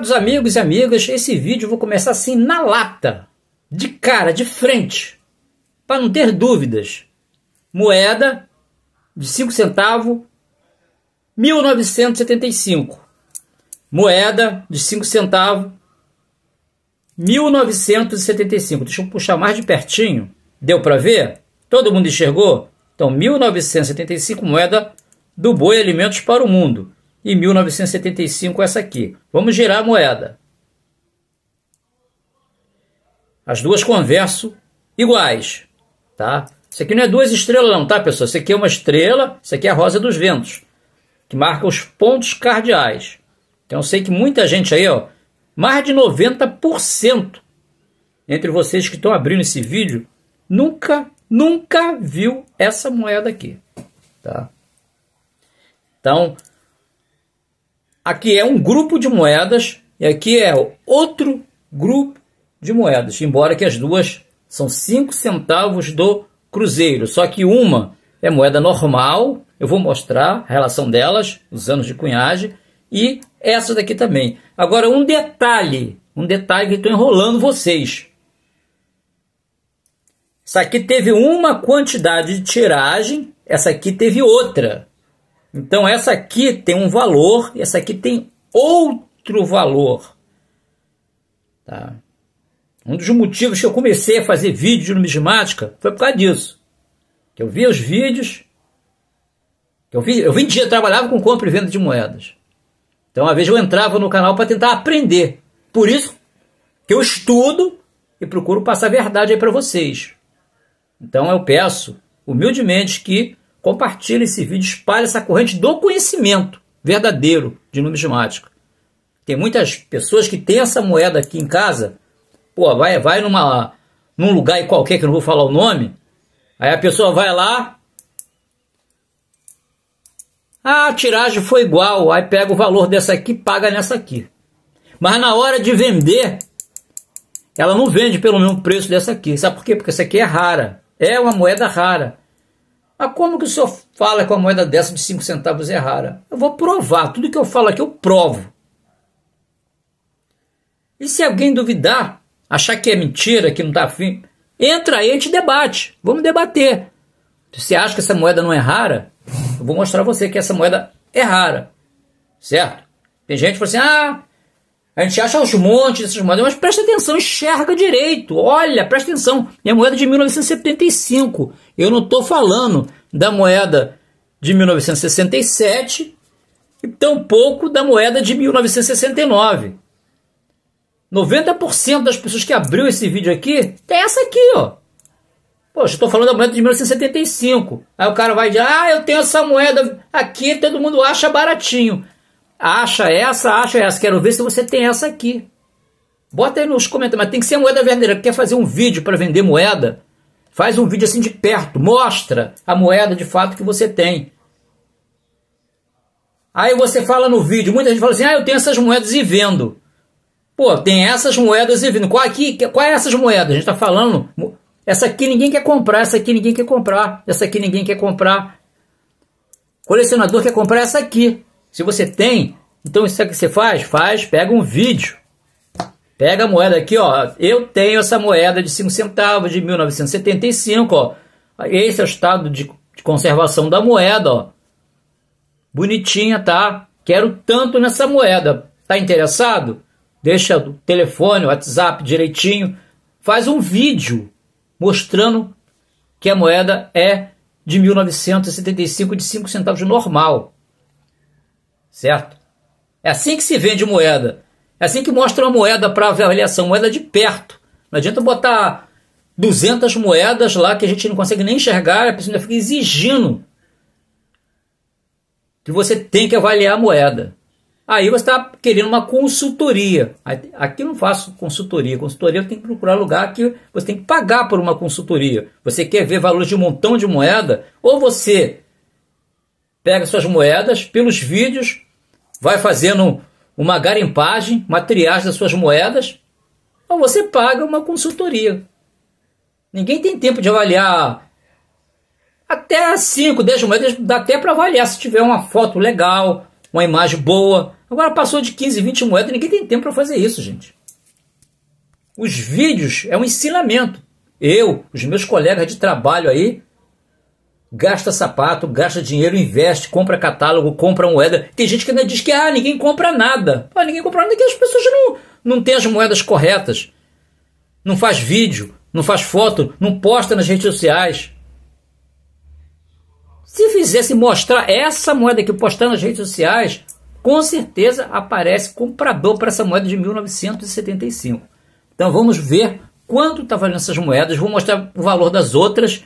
Meus amigos e amigas, esse vídeo eu vou começar assim na lata, de cara, de frente, para não ter dúvidas. Moeda de 5 centavos, 1975. Moeda de 5 centavos, 1975. Deixa eu puxar mais de pertinho. Deu para ver? Todo mundo enxergou? Então, 1975, moeda do Boi Alimentos para o Mundo e 1975 essa aqui. Vamos girar a moeda. As duas converso iguais, tá? Isso aqui não é duas estrelas não, tá, pessoal? Isso aqui é uma estrela, isso aqui é a rosa dos ventos, que marca os pontos cardeais. Então eu sei que muita gente aí, ó, mais de 90% entre vocês que estão abrindo esse vídeo, nunca, nunca viu essa moeda aqui, tá? Então, Aqui é um grupo de moedas e aqui é outro grupo de moedas, embora que as duas são 5 centavos do cruzeiro, só que uma é moeda normal, eu vou mostrar a relação delas, os anos de cunhagem, e essa daqui também. Agora, um detalhe, um detalhe que estou enrolando vocês. Essa aqui teve uma quantidade de tiragem, essa aqui teve outra. Então essa aqui tem um valor e essa aqui tem outro valor. Tá? Um dos motivos que eu comecei a fazer vídeo de numismática foi por causa disso. Que eu via os vídeos, eu, vi, eu 20 dias trabalhava com compra e venda de moedas. Então, uma vez eu entrava no canal para tentar aprender. Por isso que eu estudo e procuro passar a verdade aí para vocês. Então, eu peço humildemente que Compartilhe esse vídeo, espalhe essa corrente do conhecimento verdadeiro de numismática. Tem muitas pessoas que têm essa moeda aqui em casa. Pô, vai, vai numa, num lugar qualquer que eu não vou falar o nome. Aí a pessoa vai lá. Ah, a tiragem foi igual. Aí pega o valor dessa aqui paga nessa aqui. Mas na hora de vender, ela não vende pelo mesmo preço dessa aqui. Sabe por quê? Porque essa aqui é rara. É uma moeda rara. Mas ah, como que o senhor fala que uma moeda dessa de 5 centavos é rara? Eu vou provar. Tudo que eu falo aqui eu provo. E se alguém duvidar, achar que é mentira, que não está afim, entra aí e a gente debate. Vamos debater. Você acha que essa moeda não é rara? Eu vou mostrar a você que essa moeda é rara. Certo? Tem gente que fala assim: ah, a gente acha os montes dessas moedas, mas presta atenção, enxerga direito. Olha, presta atenção. É moeda de 1975. Eu não estou falando da moeda de 1967 e tampouco da moeda de 1969. 90% das pessoas que abriu esse vídeo aqui tem essa aqui, ó. Poxa, estou falando da moeda de 1975. Aí o cara vai dizer, ah, eu tenho essa moeda aqui, todo mundo acha baratinho. Acha essa, acha essa. Quero ver se você tem essa aqui. Bota aí nos comentários, mas tem que ser moeda verdadeira. Quer fazer um vídeo para vender moeda? Faz um vídeo assim de perto, mostra a moeda de fato que você tem. Aí você fala no vídeo, muita gente fala assim: "Ah, eu tenho essas moedas e vendo". Pô, tem essas moedas e vendo. Qual aqui? Qual é essas moedas? A gente está falando, essa aqui ninguém quer comprar, essa aqui ninguém quer comprar, essa aqui ninguém quer comprar. colecionador quer comprar essa aqui. Se você tem, então isso é que você faz? Faz, pega um vídeo. Pega a moeda aqui, ó. Eu tenho essa moeda de 5 centavos de 1975, ó. Esse é o estado de, de conservação da moeda, ó. Bonitinha, tá? Quero tanto nessa moeda. Tá interessado? Deixa o telefone, o WhatsApp direitinho. Faz um vídeo mostrando que a moeda é de 1975 de 5 centavos normal certo? É assim que se vende moeda. É assim que mostra uma moeda para avaliação, moeda de perto. Não adianta botar 200 moedas lá que a gente não consegue nem enxergar, a pessoa fica exigindo que você tem que avaliar a moeda. Aí você está querendo uma consultoria. Aqui eu não faço consultoria. Consultoria tem que procurar lugar que você tem que pagar por uma consultoria. Você quer ver valores de um montão de moeda? Ou você pega suas moedas pelos vídeos, vai fazendo uma garimpagem, uma triagem das suas moedas, ou você paga uma consultoria. Ninguém tem tempo de avaliar até 5, 10 moedas, dá até para avaliar se tiver uma foto legal, uma imagem boa. Agora passou de 15, 20 moedas, ninguém tem tempo para fazer isso, gente. Os vídeos é um ensinamento. Eu, os meus colegas de trabalho aí, gasta sapato, gasta dinheiro, investe, compra catálogo, compra moeda. Tem gente que ainda diz que ah, ninguém compra nada. Ah, ninguém compra nada, que as pessoas não, não têm as moedas corretas. Não faz vídeo, não faz foto, não posta nas redes sociais. Se fizesse mostrar essa moeda que postar nas redes sociais, com certeza aparece comprador para essa moeda de 1975. Então vamos ver quanto está valendo essas moedas, vou mostrar o valor das outras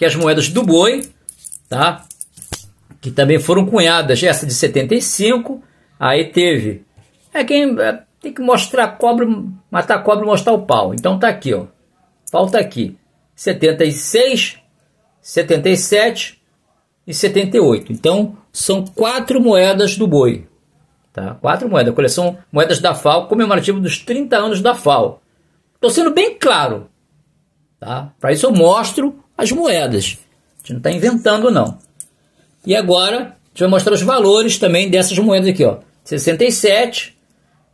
que as moedas do boi, tá? Que também foram cunhadas, essa de 75, aí teve. É quem é, tem que mostrar cobre, matar cobre, mostrar o pau. Então tá aqui, ó. Falta aqui. 76, 77 e 78. Então são quatro moedas do boi. Tá? Quatro moedas, coleção moedas da FAO, comemorativo dos 30 anos da FAO. Estou sendo bem claro. Tá? Para isso eu mostro as moedas. A gente não está inventando, não. E agora, a gente vai mostrar os valores também dessas moedas aqui, ó. 67,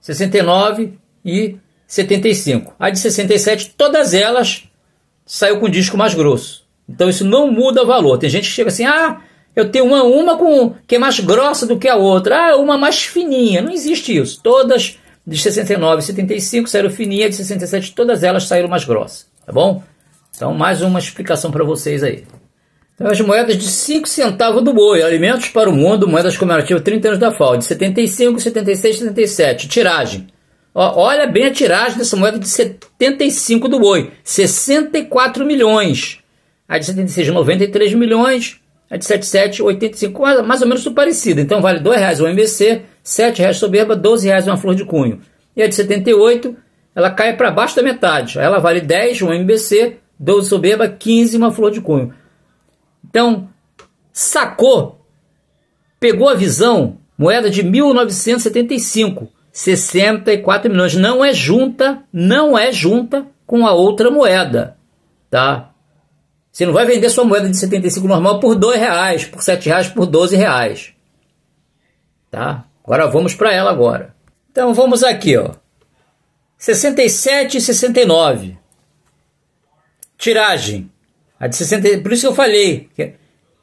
69 e 75. A de 67, todas elas saiu com disco mais grosso. Então isso não muda o valor. Tem gente que chega assim, ah, eu tenho uma, uma com que é mais grossa do que a outra, ah, uma mais fininha. Não existe isso. Todas de 69 e 75 saíram fininha, de 67 todas elas saíram mais grossas, tá bom? Então, mais uma explicação para vocês aí. Então, as moedas de 5 centavos do boi, alimentos para o mundo, moedas comemorativas 30 anos da FAO, de 75, 76, 77. Tiragem. Ó, olha bem a tiragem dessa moeda de 75 do boi, 64 milhões. A de 76, 93 milhões. A de 77, 85, mais ou menos tudo parecido. Então vale R$ reais o MBC, R$ reais soberba, R$ reais uma flor de cunho. E a de 78, ela cai para baixo da metade. Ela vale 10 o MBC, 12 soberba, 15 uma flor de cunho. Então, sacou, pegou a visão, moeda de 1975, 64 milhões. Não é junta, não é junta com a outra moeda, tá? Você não vai vender sua moeda de 75 normal por 2 reais, por 7 reais, por 12 reais, tá? Agora vamos para ela agora. Então vamos aqui, ó. 67 e 69 tiragem. A de 60, por isso que eu falei que,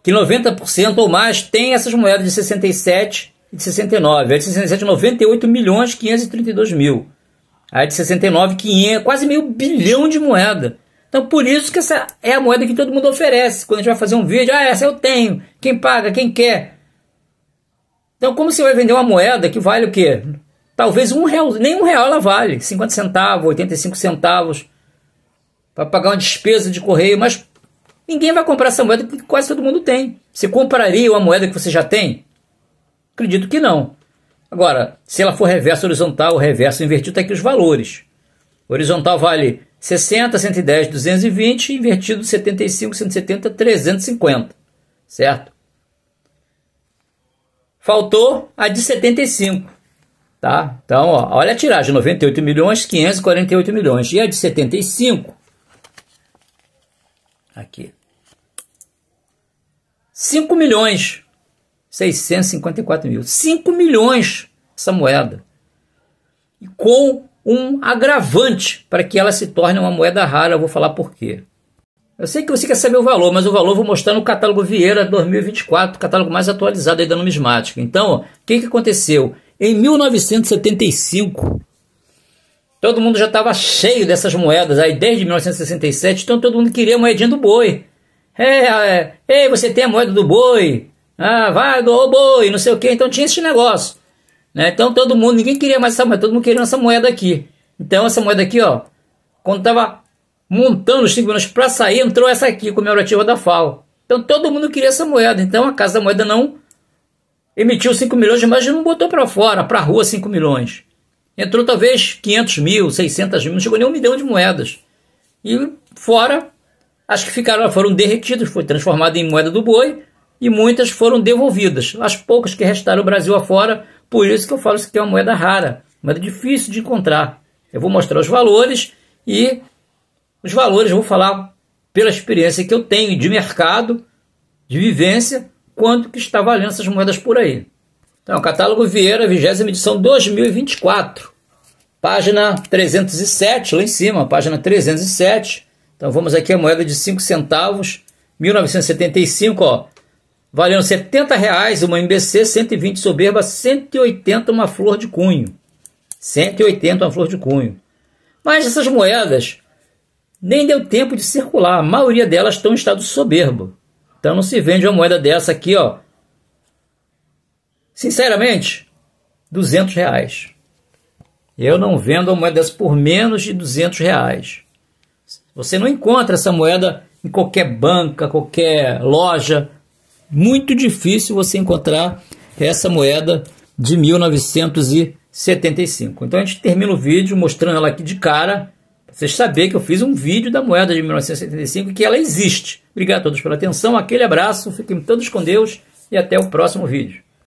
que 90% ou mais tem essas moedas de 67 e de 69. A de 67, 98 milhões 532 mil. A de 69, 500, quase meio bilhão de moeda. Então, por isso que essa é a moeda que todo mundo oferece. Quando a gente vai fazer um vídeo, ah, essa eu tenho. Quem paga, quem quer. Então, como você vai vender uma moeda que vale o quê? Talvez um real, nem um real ela vale. 50 centavos, 85 centavos para pagar uma despesa de correio, mas ninguém vai comprar essa moeda que quase todo mundo tem. Você compraria uma moeda que você já tem? Acredito que não. Agora, se ela for reverso horizontal, reverso invertido, está aqui os valores. O horizontal vale 60, 110, 220, invertido 75, 170, 350, certo? Faltou a de 75, tá? Então, ó, olha a tiragem, 98 milhões, 548 milhões. E a de 75 Aqui. 5 milhões. 654 mil. 5 milhões essa moeda. E com um agravante para que ela se torne uma moeda rara, eu vou falar por quê. Eu sei que você quer saber o valor, mas o valor eu vou mostrar no catálogo Vieira 2024, catálogo mais atualizado aí da numismática. Então, o que, que aconteceu? Em 1975, Todo mundo já estava cheio dessas moedas aí desde 1967, então todo mundo queria a moedinha do boi. É, é, ei, você tem a moeda do boi? Ah, vai, do boi, não sei o que. Então tinha esse negócio. Né? Então todo mundo, ninguém queria mais essa moeda, todo mundo queria essa moeda aqui. Então essa moeda aqui, ó, quando estava montando os 5 milhões para sair, entrou essa aqui, comemorativa da FAO. Então todo mundo queria essa moeda. Então a Casa da Moeda não emitiu 5 milhões, mas não botou para fora, para a rua 5 milhões. Entrou talvez 500 mil, 600 mil, não chegou nem um milhão de moedas. E fora, as que ficaram foram derretidas, foi transformada em moeda do boi e muitas foram devolvidas. As poucas que restaram o Brasil afora, por isso que eu falo que é uma moeda rara, moeda difícil de encontrar. Eu vou mostrar os valores e os valores eu vou falar pela experiência que eu tenho de mercado, de vivência, quanto que está valendo essas moedas por aí. Então, Catálogo Vieira, 20 edição 2024, página 307, lá em cima, página 307. Então, vamos aqui a moeda de 5 centavos, 1975, ó, valendo 70 reais uma MBC, 120 soberba, 180 uma flor de cunho. 180 uma flor de cunho. Mas essas moedas nem deu tempo de circular, a maioria delas estão em estado soberbo. Então não se vende uma moeda dessa aqui, ó, Sinceramente, 200 reais. Eu não vendo a moeda dessa por menos de 200 reais. Você não encontra essa moeda em qualquer banca, qualquer loja. Muito difícil você encontrar essa moeda de 1975. Então a gente termina o vídeo mostrando ela aqui de cara. Pra vocês saberem que eu fiz um vídeo da moeda de 1975 e que ela existe. Obrigado a todos pela atenção, aquele abraço, fiquem todos com Deus e até o próximo vídeo.